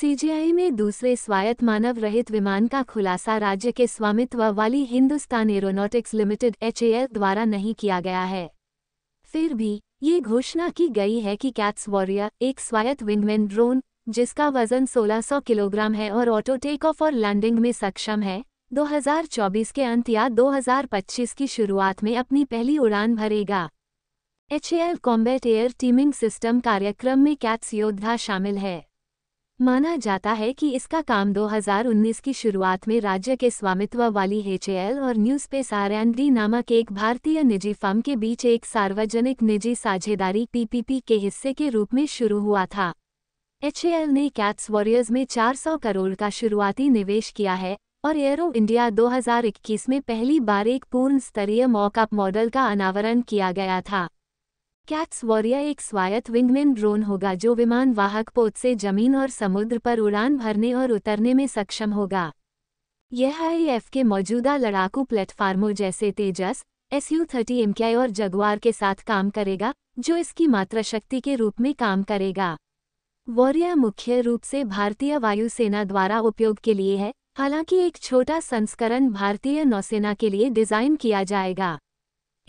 CGI में दूसरे स्वायत्त मानव रहित विमान का खुलासा राज्य के स्वामित्व वाली हिंदुस्तान एरोनॉटिक्स लिमिटेड एच द्वारा नहीं किया गया है फिर भी ये घोषणा की गई है कि कैट्स वॉरियर एक स्वायत्त विंगमैन ड्रोन जिसका वजन 1600 किलोग्राम है और ऑटो टेक ऑफ और लैंडिंग में सक्षम है 2024 के अंत या 2025 की शुरुआत में अपनी पहली उड़ान भरेगा H combat air teaming system कार्यक्रम में कैट्स योद्धा शामिल है माना जाता है कि इसका काम 2019 की शुरुआत में राज्य के स्वामित्व वाली एच और स्पेस आर एंड डी नामक एक भारतीय निजी फर्म के बीच एक सार्वजनिक निजी साझेदारी पीपीपी के हिस्से के रूप में शुरू हुआ था एच ने कैट्स वॉरियर्स में 400 करोड़ का शुरुआती निवेश किया है और एयरो इंडिया 2021 में पहली बार एक पूर्ण स्तरीय मॉकअप मॉडल का अनावरण किया गया था कैट्स वॉरिया एक स्वायत्त विंगमैन ड्रोन होगा जो विमान वाहक पोत से जमीन और समुद्र पर उड़ान भरने और उतरने में सक्षम होगा यह आईएफ के मौजूदा लड़ाकू प्लेटफार्मों जैसे तेजस एसयू थर्टी एमकेआई और जगुआर के साथ काम करेगा जो इसकी मात्राशक्ति के रूप में काम करेगा वॉरिया मुख्य रूप से भारतीय वायुसेना द्वारा उपयोग के लिए है हालांकि एक छोटा संस्करण भारतीय नौसेना के लिए डिज़ाइन किया जाएगा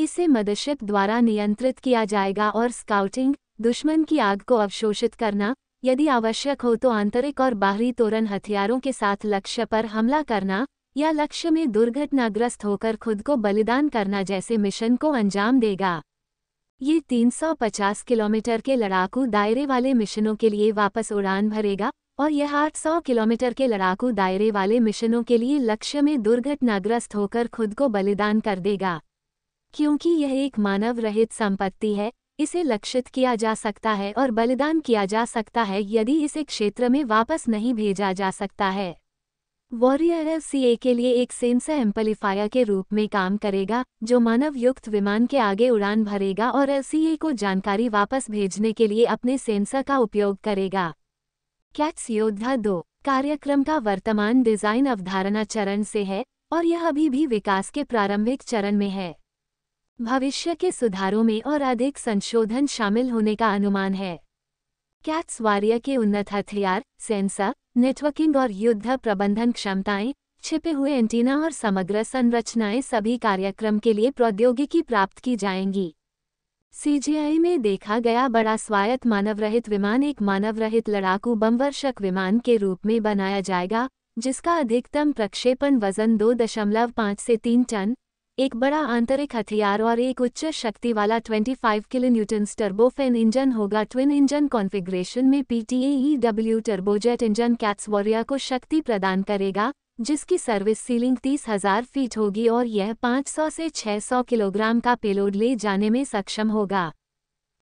इसे मदशत द्वारा नियंत्रित किया जाएगा और स्काउटिंग दुश्मन की आग को अवशोषित करना यदि आवश्यक हो तो आंतरिक और बाहरी तोरण हथियारों के साथ लक्ष्य पर हमला करना या लक्ष्य में दुर्घटनाग्रस्त होकर खुद को बलिदान करना जैसे मिशन को अंजाम देगा ये 350 किलोमीटर के लड़ाकू दायरे वाले मिशनों के लिए वापस उड़ान भरेगा और यह 800 किलोमीटर के लड़ाकू दायरे वाले मिशनों के लिए लक्ष्य में दुर्घटनाग्रस्त होकर खुद को बलिदान कर देगा क्योंकि यह एक मानव रहित संपत्ति है इसे लक्षित किया जा सकता है और बलिदान किया जा सकता है यदि इसे क्षेत्र में वापस नहीं भेजा जा सकता है वॉरियर एल सी ए के लिए एक सेंसर एम्पलीफायर के रूप में काम करेगा जो मानव युक्त विमान के आगे उड़ान भरेगा और एल सी ए को जानकारी वापस भेजने के लिए अपने सेंसर का उपयोग करेगा कैट्स योद्धा दो कार्यक्रम का वर्तमान डिजाइन अवधारणा चरण से है और यह अभी भी विकास के प्रारंभिक चरण में है भविष्य के सुधारों में और अधिक संशोधन शामिल होने का अनुमान है कैट्स वारियर के उन्नत हथियार सेंसर नेटवर्किंग और युद्ध प्रबंधन क्षमताएं छिपे हुए एंटीना और समग्र संरचनाएं सभी कार्यक्रम के लिए प्रौद्योगिकी प्राप्त की जाएंगी सीजीआई में देखा गया बड़ा स्वायत्त मानव रहित विमान एक मानव रहित लड़ाकू बमवर्षक विमान के रूप में बनाया जाएगा जिसका अधिकतम प्रक्षेपण वजन 2.5 से 3 टन एक बड़ा आंतरिक हथियार और एक उच्च शक्ति वाला 25 किलो न्यूटन टर्बोफेन इंजन होगा ट्विन इंजन कॉन्फ़िगरेशन में PTAEW turbojet engine CATS Warrior को शक्ति प्रदान करेगा जिसकी सर्विस सीलिंग तीस हजार फीट होगी और यह 500 से 600 किलोग्राम का पेलोड ले जाने में सक्षम होगा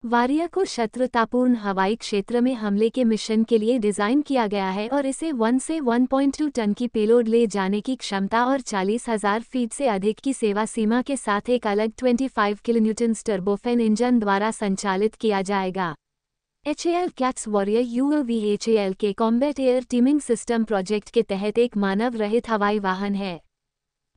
वारिया को शत्रुतापूर्ण हवाई क्षेत्र में हमले के मिशन के लिए डिज़ाइन किया गया है और इसे 1 से 1.2 टन की पेलोड ले जाने की क्षमता और चालीस हजार फीट से अधिक की सेवा सीमा के साथ एक अलग 25 किलोन्यूटन टर्बोफेन इंजन द्वारा संचालित किया जाएगा H L CATS warrior U V H L के combat air teaming system project के तहत एक मानव रहित हवाई वाहन है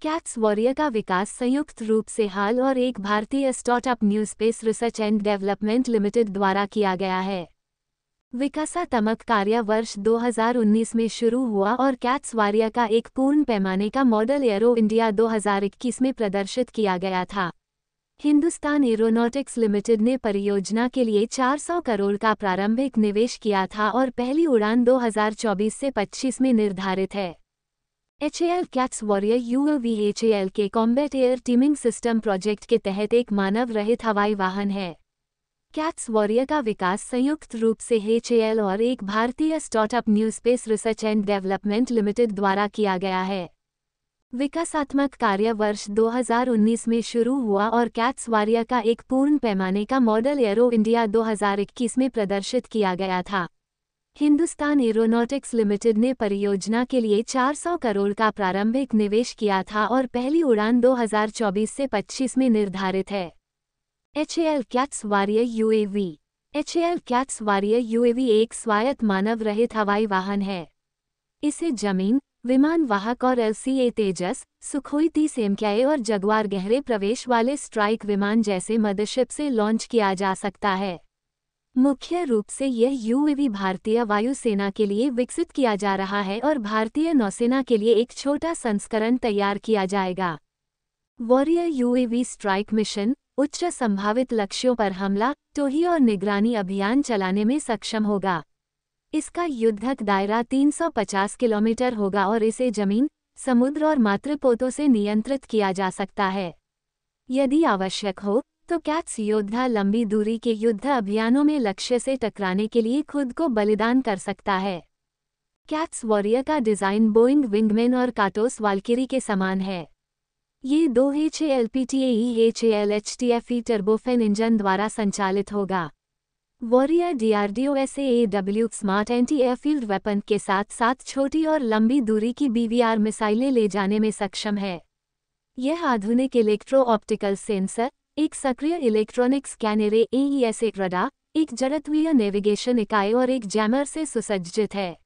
कैट्स वॉरियर का विकास संयुक्त रूप से हाल और एक भारतीय startup New Space Research and Development Limited द्वारा किया गया है विकासात्मक कार्य वर्ष 2019 में शुरू हुआ और कैट्स वारिया का एक पूर्ण पैमाने का मॉडल एरो इंडिया 2021 में प्रदर्शित किया गया था हिंदुस्तान एरोनॉटिक्स लिमिटेड ने परियोजना के लिए 400 करोड़ का प्रारंभिक निवेश किया था और पहली उड़ान 2024 से 25 में निर्धारित है H A L CATS warrior V H A L के combat air teaming system project के तहत एक मानव रहित हवाई वाहन है कैट्स वॉरियर का विकास संयुक्त रूप से एच ए एल और एक भारतीय startup New Space Research and Development Limited द्वारा किया गया है विकासात्मक कार्य वर्ष 2019 में शुरू हुआ और कैट्स वॉरियर का एक पूर्ण पैमाने का मॉडल एयरो इंडिया 2021 में प्रदर्शित किया गया था हिंदुस्तान एरोनॉटिक्स लिमिटेड ने परियोजना के लिए 400 करोड़ का प्रारंभिक निवेश किया था और पहली उड़ान 2024 से 25 में निर्धारित है H A L CATS warrior V H L CATS warrior UAV एक स्वायत्त मानव रहित हवाई वाहन है इसे जमीन विमान वाहक और ए तेजस सुखोई तीस एमक्याए और जगवार गहरे प्रवेश वाले स्ट्राइक विमान जैसे मदरशिप से लॉन्च किया जा सकता है मुख्य रूप से यह यूएवी भारतीय वायुसेना के लिए विकसित किया जा रहा है और भारतीय नौसेना के लिए एक छोटा संस्करण तैयार किया जाएगा वॉरियर यूएवी स्ट्राइक मिशन उच्च संभावित लक्ष्यों पर हमला टोही और निगरानी अभियान चलाने में सक्षम होगा इसका युद्धक दायरा 350 किलोमीटर होगा और इसे जमीन समुद्र और मातृपोतों से नियंत्रित किया जा सकता है यदि आवश्यक हो तो कैट्स योद्धा लंबी दूरी के युद्ध अभियानों में लक्ष्य से टकराने के लिए खुद को बलिदान कर सकता है कैट्स वॉरियर का डिज़ाइन बोइंग विंगमैन और काटोस वालकिरी के समान है ये दो H A L P T H A L H T F E turbofan engine द्वारा संचालित होगा warrior DRDO S A W smart anti airfield weapon के साथ साथ छोटी और लंबी दूरी की बीवीआर मिसाइलें ले जाने में सक्षम है यह आधुनिक इलेक्ट्रो ऑप्टिकल सेंसर एक सक्रिय इलेक्ट्रॉनिक स्कैनरे एईएस एक रडा एक जड़त्वीय नेविगेशन इकाई और एक जैमर से सुसज्जित है